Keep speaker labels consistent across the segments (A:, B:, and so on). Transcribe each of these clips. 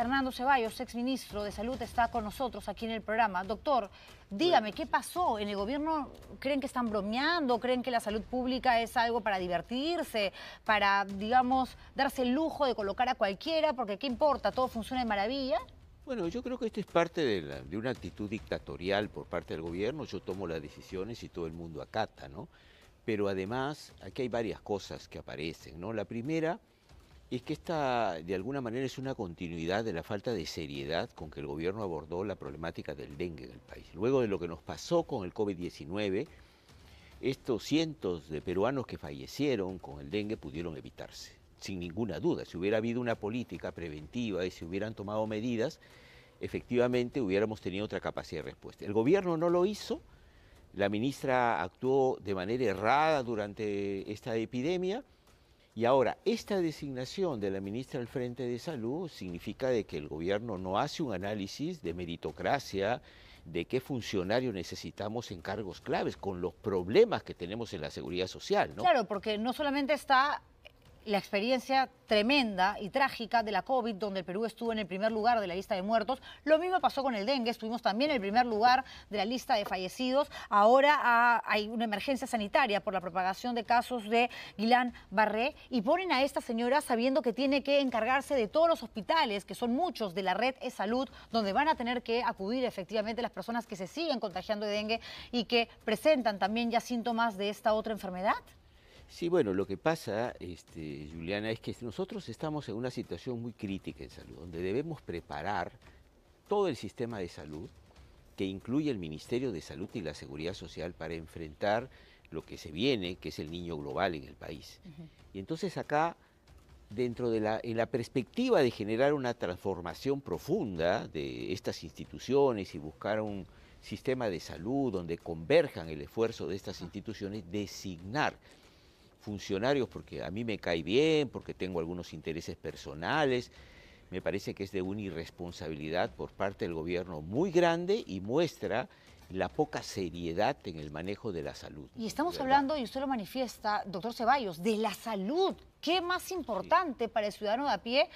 A: Hernando Ceballos, exministro de Salud, está con nosotros aquí en el programa. Doctor, dígame, ¿qué pasó? ¿En el gobierno creen que están bromeando? ¿Creen que la salud pública es algo para divertirse? ¿Para, digamos, darse el lujo de colocar a cualquiera? Porque ¿qué importa? ¿Todo funciona de maravilla?
B: Bueno, yo creo que esto es parte de, de, una actitud dictatorial por parte del gobierno. Yo tomo las decisiones y todo el mundo acata, ¿no? Pero además, aquí hay varias cosas que aparecen, ¿no? La primera es que esta, de alguna manera, es una continuidad de la falta de seriedad con que el gobierno abordó la problemática del dengue en el país. Luego de lo que nos pasó con el COVID-19, estos cientos de peruanos que fallecieron con el dengue pudieron evitarse, sin ninguna duda. Si hubiera habido una política preventiva y se si hubieran tomado medidas, efectivamente hubiéramos tenido otra capacidad de respuesta. El gobierno no lo hizo, la ministra actuó de manera errada durante esta epidemia y ahora, esta designación de la ministra del frente de salud significa de que el gobierno no hace un análisis de meritocracia, de qué funcionario necesitamos en cargos claves, con los problemas que tenemos en la seguridad social. ¿no? Claro,
A: porque no solamente está la experiencia tremenda y trágica de la COVID, donde el Perú estuvo en el primer lugar de la lista de muertos. Lo mismo pasó con el dengue, estuvimos también en el primer lugar de la lista de fallecidos. Ahora ah, hay una emergencia sanitaria por la propagación de casos de Guilán Barré y ponen a esta señora sabiendo que tiene que encargarse de todos los hospitales, que son muchos de la red de salud, donde van a tener que acudir efectivamente las personas que se siguen contagiando de dengue y que presentan también ya síntomas de esta otra enfermedad.
B: Sí, bueno, lo que pasa, este, Juliana, es que nosotros estamos en una situación muy crítica en salud, donde debemos preparar todo el sistema de salud, que incluye el Ministerio de Salud y la Seguridad Social, para enfrentar lo que se viene, que es el niño global en el país. Y entonces acá, dentro de la, en la perspectiva de generar una transformación profunda de estas instituciones y buscar un sistema de salud donde converjan el esfuerzo de estas ah. instituciones, designar funcionarios porque a mí me cae bien, porque tengo algunos intereses personales. Me parece que es de una irresponsabilidad por parte del gobierno muy grande y muestra la poca seriedad en el manejo de la salud.
A: Y estamos hablando, y usted lo manifiesta, doctor Ceballos, de la salud. ¿Qué más importante para el ciudadano de a pie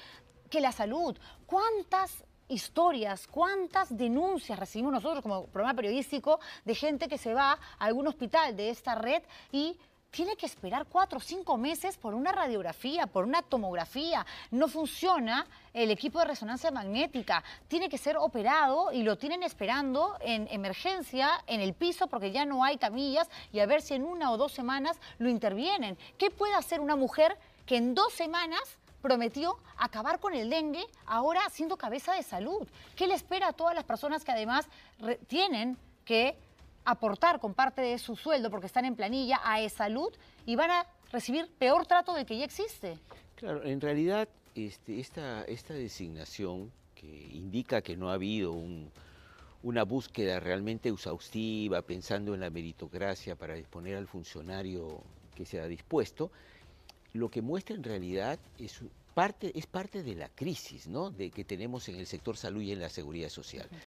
A: que la salud? ¿Cuántas historias, cuántas denuncias recibimos nosotros como programa periodístico de gente que se va a algún hospital de esta red y tiene que esperar cuatro o cinco meses por una radiografía, por una tomografía. No funciona el equipo de resonancia magnética. Tiene que ser operado y lo tienen esperando en emergencia, en el piso, porque ya no hay camillas y a ver si en una o dos semanas lo intervienen. ¿Qué puede hacer una mujer que en dos semanas prometió acabar con el dengue, ahora siendo cabeza de salud? ¿Qué le espera a todas las personas que además tienen que aportar con parte de su sueldo, porque están en planilla, a E-Salud y van a recibir peor trato de que ya existe.
B: Claro, en realidad este, esta, esta designación que indica que no ha habido una búsqueda realmente exhaustiva, pensando en la meritocracia para disponer al funcionario que se ha dispuesto, lo que muestra en realidad es parte, es parte de la crisis de que tenemos en el sector salud y en la seguridad social.